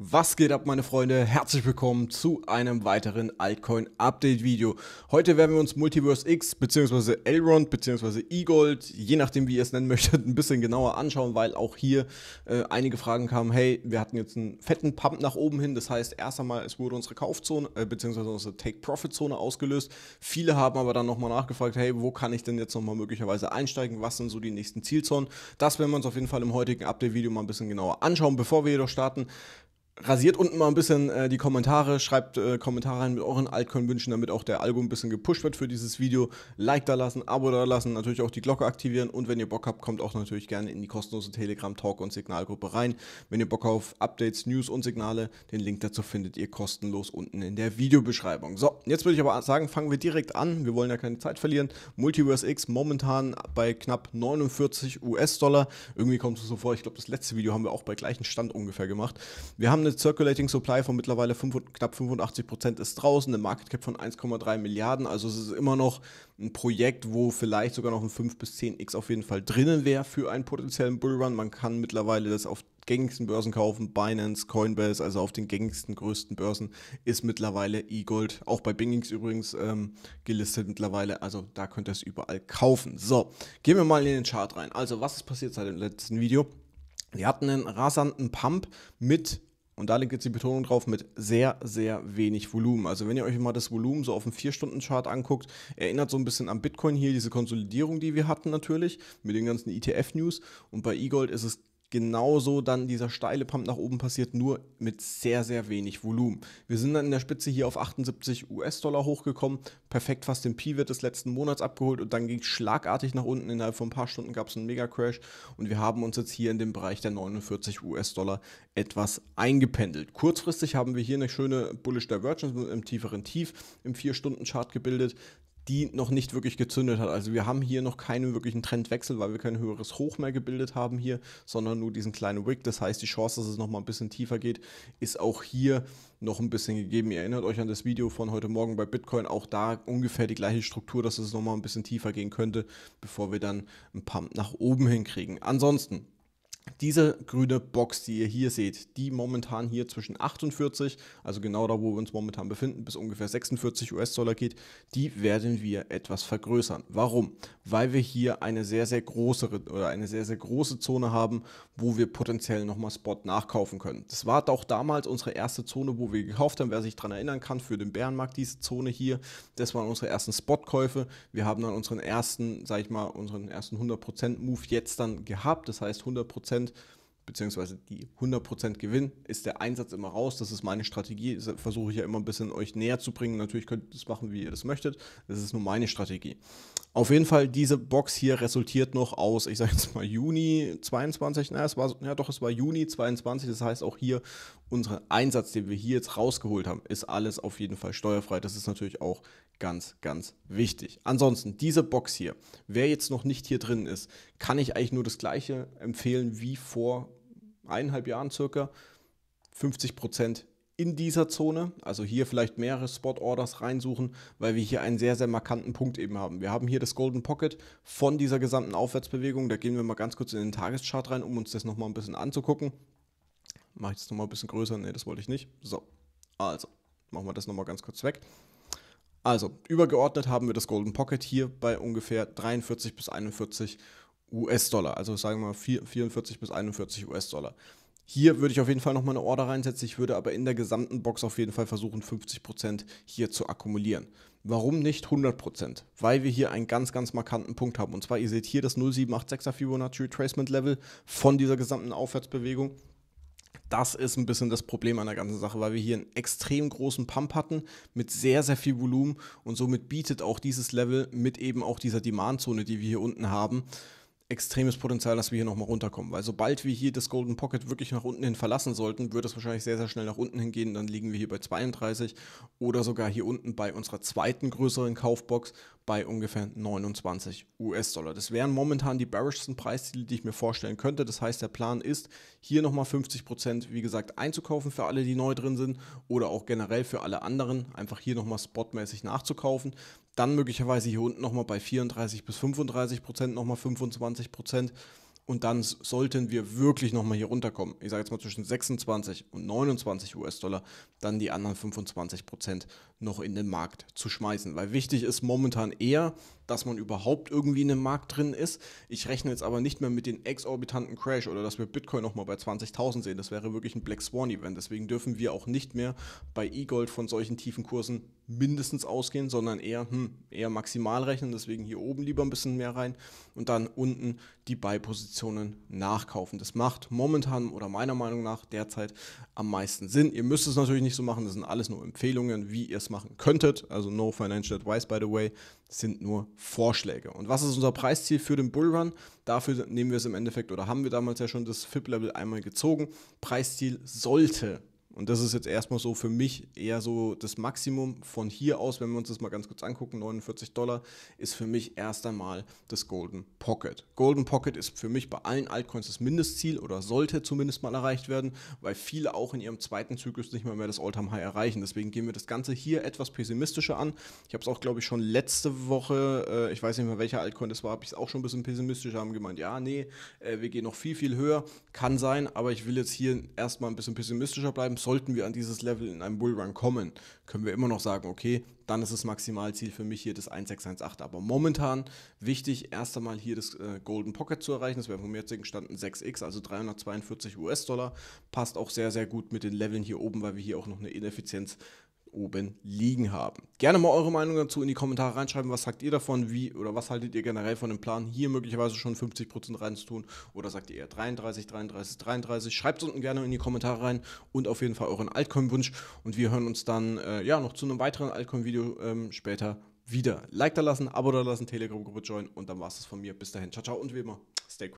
Was geht ab, meine Freunde? Herzlich willkommen zu einem weiteren Altcoin Update Video. Heute werden wir uns Multiverse X bzw. Elrond bzw. eGold, je nachdem wie ihr es nennen möchtet, ein bisschen genauer anschauen, weil auch hier äh, einige Fragen kamen. Hey, wir hatten jetzt einen fetten Pump nach oben hin. Das heißt, erst einmal, es wurde unsere Kaufzone äh, bzw. unsere Take-Profit-Zone ausgelöst. Viele haben aber dann nochmal nachgefragt, hey, wo kann ich denn jetzt nochmal möglicherweise einsteigen? Was sind so die nächsten Zielzonen? Das werden wir uns auf jeden Fall im heutigen Update Video mal ein bisschen genauer anschauen. Bevor wir jedoch starten, rasiert unten mal ein bisschen äh, die Kommentare, schreibt äh, Kommentare rein mit euren Altcoin-Wünschen, damit auch der Algo ein bisschen gepusht wird für dieses Video. Like da lassen, Abo da lassen, natürlich auch die Glocke aktivieren und wenn ihr Bock habt, kommt auch natürlich gerne in die kostenlose Telegram-Talk- und Signalgruppe rein. Wenn ihr Bock auf Updates, News und Signale, den Link dazu findet ihr kostenlos unten in der Videobeschreibung. So, jetzt würde ich aber sagen, fangen wir direkt an. Wir wollen ja keine Zeit verlieren. Multiverse X momentan bei knapp 49 US-Dollar. Irgendwie kommt es so vor, ich glaube, das letzte Video haben wir auch bei gleichem Stand ungefähr gemacht. Wir haben eine eine Circulating Supply von mittlerweile 5, knapp 85 Prozent ist draußen, eine Market Cap von 1,3 Milliarden. Also es ist immer noch ein Projekt, wo vielleicht sogar noch ein 5 bis 10x auf jeden Fall drinnen wäre für einen potenziellen Bullrun. Man kann mittlerweile das auf gängigsten Börsen kaufen, Binance, Coinbase, also auf den gängigsten, größten Börsen ist mittlerweile E-Gold, auch bei Bingings übrigens ähm, gelistet mittlerweile, also da könnt ihr es überall kaufen. So, gehen wir mal in den Chart rein. Also was ist passiert seit dem letzten Video? Wir hatten einen rasanten Pump mit und da liegt jetzt die Betonung drauf, mit sehr, sehr wenig Volumen. Also wenn ihr euch mal das Volumen so auf dem 4-Stunden-Chart anguckt, erinnert so ein bisschen an Bitcoin hier, diese Konsolidierung, die wir hatten natürlich, mit den ganzen ETF-News. Und bei E-Gold ist es genauso dann dieser steile Pump nach oben passiert, nur mit sehr, sehr wenig Volumen. Wir sind dann in der Spitze hier auf 78 US-Dollar hochgekommen, perfekt fast den Pivot des letzten Monats abgeholt und dann ging es schlagartig nach unten. Innerhalb von ein paar Stunden gab es einen Mega-Crash und wir haben uns jetzt hier in dem Bereich der 49 US-Dollar etwas eingependelt. Kurzfristig haben wir hier eine schöne Bullish Divergence im tieferen Tief im 4-Stunden-Chart gebildet die noch nicht wirklich gezündet hat. Also wir haben hier noch keinen wirklichen Trendwechsel, weil wir kein höheres Hoch mehr gebildet haben hier, sondern nur diesen kleinen Wick. Das heißt, die Chance, dass es nochmal ein bisschen tiefer geht, ist auch hier noch ein bisschen gegeben. Ihr erinnert euch an das Video von heute Morgen bei Bitcoin. Auch da ungefähr die gleiche Struktur, dass es nochmal ein bisschen tiefer gehen könnte, bevor wir dann einen Pump nach oben hinkriegen. Ansonsten diese grüne Box, die ihr hier seht, die momentan hier zwischen 48, also genau da, wo wir uns momentan befinden, bis ungefähr 46 US-Dollar geht, die werden wir etwas vergrößern. Warum? Weil wir hier eine sehr, sehr große oder eine sehr, sehr große Zone haben, wo wir potenziell nochmal Spot nachkaufen können. Das war auch damals unsere erste Zone, wo wir gekauft haben. Wer sich daran erinnern kann, für den Bärenmarkt diese Zone hier, das waren unsere ersten Spotkäufe. Wir haben dann unseren ersten, sag ich mal, unseren ersten 100%-Move jetzt dann gehabt. Das heißt, 100% happened beziehungsweise die 100% Gewinn, ist der Einsatz immer raus. Das ist meine Strategie. Das versuche ich ja immer ein bisschen euch näher zu bringen. Natürlich könnt ihr das machen, wie ihr das möchtet. Das ist nur meine Strategie. Auf jeden Fall, diese Box hier resultiert noch aus, ich sage jetzt mal Juni 22. Na, es war, ja doch, es war Juni 22. Das heißt, auch hier unseren Einsatz, den wir hier jetzt rausgeholt haben, ist alles auf jeden Fall steuerfrei. Das ist natürlich auch ganz, ganz wichtig. Ansonsten, diese Box hier, wer jetzt noch nicht hier drin ist, kann ich eigentlich nur das gleiche empfehlen wie vor eineinhalb Jahren circa 50 Prozent in dieser Zone, also hier vielleicht mehrere Spot-Orders reinsuchen, weil wir hier einen sehr, sehr markanten Punkt eben haben. Wir haben hier das Golden Pocket von dieser gesamten Aufwärtsbewegung. Da gehen wir mal ganz kurz in den Tageschart rein, um uns das nochmal ein bisschen anzugucken. Mache ich das nochmal ein bisschen größer? Ne, das wollte ich nicht. So, also, machen wir das nochmal ganz kurz weg. Also, übergeordnet haben wir das Golden Pocket hier bei ungefähr 43 bis 41 US-Dollar, also sagen wir mal 44 bis 41 US-Dollar. Hier würde ich auf jeden Fall nochmal eine Order reinsetzen. Ich würde aber in der gesamten Box auf jeden Fall versuchen, 50% hier zu akkumulieren. Warum nicht 100%? Weil wir hier einen ganz, ganz markanten Punkt haben. Und zwar, ihr seht hier das 0786er Fibonacci Retracement Level von dieser gesamten Aufwärtsbewegung. Das ist ein bisschen das Problem an der ganzen Sache, weil wir hier einen extrem großen Pump hatten mit sehr, sehr viel Volumen und somit bietet auch dieses Level mit eben auch dieser Demandzone, die wir hier unten haben, extremes Potenzial, dass wir hier nochmal runterkommen. Weil sobald wir hier das Golden Pocket wirklich nach unten hin verlassen sollten, würde es wahrscheinlich sehr, sehr schnell nach unten hingehen. Dann liegen wir hier bei 32 oder sogar hier unten bei unserer zweiten größeren Kaufbox bei ungefähr 29 US-Dollar. Das wären momentan die bearishsten Preisziele, die ich mir vorstellen könnte. Das heißt, der Plan ist, hier nochmal 50%, Prozent, wie gesagt, einzukaufen für alle, die neu drin sind oder auch generell für alle anderen, einfach hier nochmal spotmäßig nachzukaufen. Dann möglicherweise hier unten nochmal bei 34 bis 35%, Prozent nochmal 25%. Prozent und dann sollten wir wirklich nochmal hier runterkommen. Ich sage jetzt mal zwischen 26 und 29 US-Dollar, dann die anderen 25 Prozent noch in den Markt zu schmeißen. Weil wichtig ist momentan eher, dass man überhaupt irgendwie in dem Markt drin ist. Ich rechne jetzt aber nicht mehr mit den exorbitanten Crash oder dass wir Bitcoin nochmal bei 20.000 sehen. Das wäre wirklich ein Black Swan Event. Deswegen dürfen wir auch nicht mehr bei E-Gold von solchen tiefen Kursen mindestens ausgehen, sondern eher, hm, eher maximal rechnen. Deswegen hier oben lieber ein bisschen mehr rein und dann unten die Buy-Positionen nachkaufen. Das macht momentan oder meiner Meinung nach derzeit am meisten Sinn. Ihr müsst es natürlich nicht so machen. Das sind alles nur Empfehlungen, wie ihr es machen könntet. Also no financial advice, by the way, das sind nur Vorschläge. Und was ist unser Preisziel für den Bullrun? Dafür nehmen wir es im Endeffekt oder haben wir damals ja schon das FIP-Level einmal gezogen. Preisziel sollte und das ist jetzt erstmal so für mich eher so das Maximum von hier aus, wenn wir uns das mal ganz kurz angucken, 49 Dollar ist für mich erst einmal das Golden Pocket. Golden Pocket ist für mich bei allen Altcoins das Mindestziel oder sollte zumindest mal erreicht werden, weil viele auch in ihrem zweiten Zyklus nicht mal mehr das Alltime High erreichen. Deswegen gehen wir das Ganze hier etwas pessimistischer an. Ich habe es auch, glaube ich, schon letzte Woche, äh, ich weiß nicht mehr welcher Altcoin das war, habe ich es auch schon ein bisschen pessimistischer haben gemeint, ja, nee, äh, wir gehen noch viel, viel höher. Kann sein, aber ich will jetzt hier erstmal ein bisschen pessimistischer bleiben sollten wir an dieses Level in einem Bullrun kommen, können wir immer noch sagen, okay, dann ist das Maximalziel für mich hier das 1618. Aber momentan wichtig, erst einmal hier das äh, Golden Pocket zu erreichen. Das wäre vom jetzigen Stand ein 6x, also 342 US-Dollar. Passt auch sehr, sehr gut mit den Leveln hier oben, weil wir hier auch noch eine Ineffizienz oben liegen haben. Gerne mal eure Meinung dazu in die Kommentare reinschreiben. Was sagt ihr davon? Wie oder was haltet ihr generell von dem Plan, hier möglicherweise schon 50% reinzutun? Oder sagt ihr eher 33, 33, 33? Schreibt es unten gerne in die Kommentare rein und auf jeden Fall euren Altcoin-Wunsch. Und wir hören uns dann äh, ja noch zu einem weiteren Altcoin-Video ähm, später wieder. Like da lassen, Abo da lassen, Telegram-Gruppe joinen und dann war es das von mir. Bis dahin. Ciao, ciao und wie immer, stay cool.